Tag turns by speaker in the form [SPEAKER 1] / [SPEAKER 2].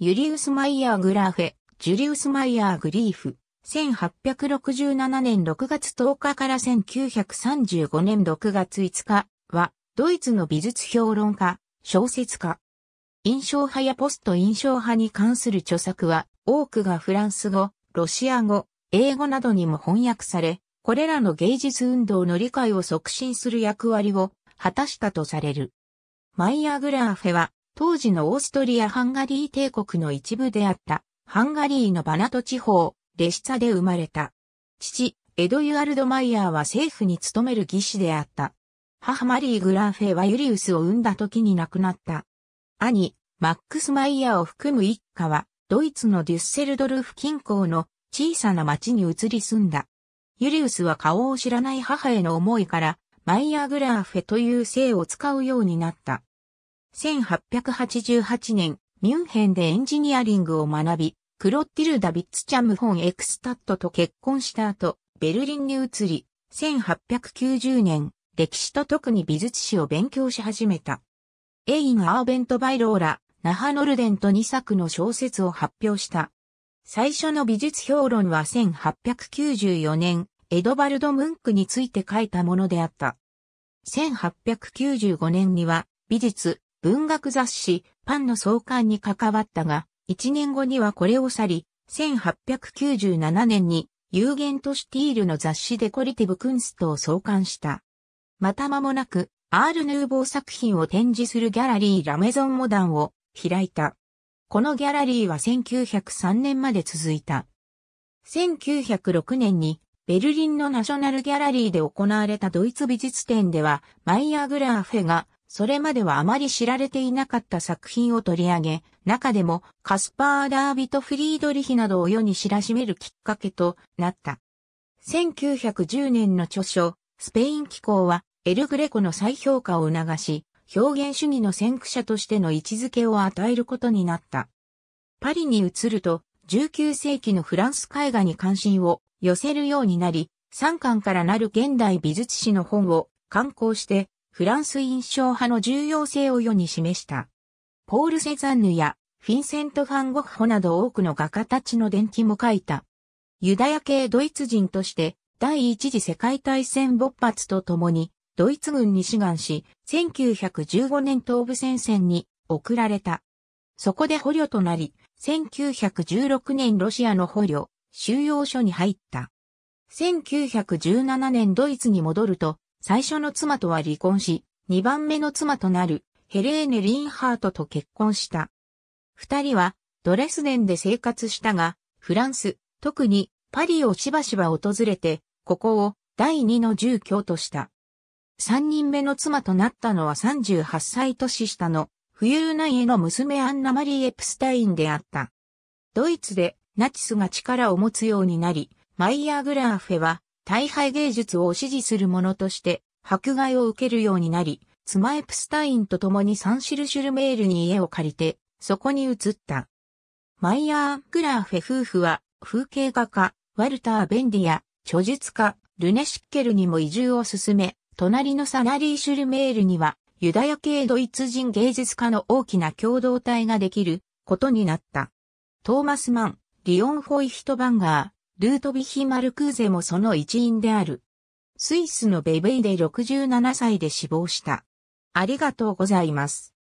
[SPEAKER 1] ユリウス・マイヤー・グラーフェ、ジュリウス・マイヤー・グリーフ、1867年6月10日から1935年6月5日は、ドイツの美術評論家、小説家。印象派やポスト印象派に関する著作は、多くがフランス語、ロシア語、英語などにも翻訳され、これらの芸術運動の理解を促進する役割を果たしたとされる。マイヤー・グラーフェは当時のオーストリア・ハンガリー帝国の一部であった、ハンガリーのバナト地方、レシツァで生まれた。父、エドユアルド・マイヤーは政府に勤める技師であった。母マリー・グランフェはユリウスを産んだ時に亡くなった。兄、マックス・マイヤーを含む一家は、ドイツのデュッセルドルフ近郊の小さな町に移り住んだ。ユリウスは顔を知らない母への思いから、マイヤー・グラーフェという姓を使うようになった。1888年、ミュンヘンでエンジニアリングを学び、クロッティルダ・ビッツチャム・フォン・エクスタットと結婚した後、ベルリンに移り、1890年、歴史と特に美術史を勉強し始めた。エイン・アーベント・バイローラ、ナハ・ノルデンと2作の小説を発表した。最初の美術評論は1894年、エドバルド・ムンクについて書いたものであった。1895年には、美術、文学雑誌、パンの創刊に関わったが、1年後にはこれを去り、1897年に、有限都市ティールの雑誌デコリティブクンストを創刊した。また間もなく、アール・ヌーボー作品を展示するギャラリー・ラメゾン・モダンを開いた。このギャラリーは1903年まで続いた。1906年にベルリンのナショナルギャラリーで行われたドイツ美術展ではマイヤー・グラーフェがそれまではあまり知られていなかった作品を取り上げ、中でもカスパー・ダービト・フリードリヒなどを世に知らしめるきっかけとなった。1910年の著書、スペイン機構は、エル・グレコの再評価を促し、表現主義の先駆者としての位置づけを与えることになった。パリに移ると、19世紀のフランス絵画に関心を寄せるようになり、3巻からなる現代美術史の本を刊行してフランス印象派の重要性を世に示した。ポール・セザンヌやフィンセント・ファン・ゴッホなど多くの画家たちの伝記も書いた。ユダヤ系ドイツ人として第一次世界大戦勃発とともにドイツ軍に志願し、1915年東部戦線に送られた。そこで捕虜となり、1916年ロシアの捕虜、収容所に入った。1917年ドイツに戻ると、最初の妻とは離婚し、二番目の妻となるヘレーネ・リンハートと結婚した。二人はドレスデンで生活したが、フランス、特にパリをしばしば訪れて、ここを第二の住居とした。三人目の妻となったのは38歳年下の富裕な家の娘アンナ・マリー・エプスタインであった。ドイツでナチスが力を持つようになり、マイヤー・グラーフェは大敗芸術を支持する者として迫害を受けるようになり、スマエプスタインと共にサンシルシュルメールに家を借りて、そこに移った。マイヤー・グラーフェ夫婦は、風景画家、ワルター・ベンディア、著述家、ルネ・シッケルにも移住を進め、隣のサナリー・シュルメールには、ユダヤ系ドイツ人芸術家の大きな共同体ができることになった。トーマス・マン、リオン・ホイヒトバンガー、ルートヴィヒ・マルクーゼもその一員である。スイスのベベイで67歳で死亡した。ありがとうございます。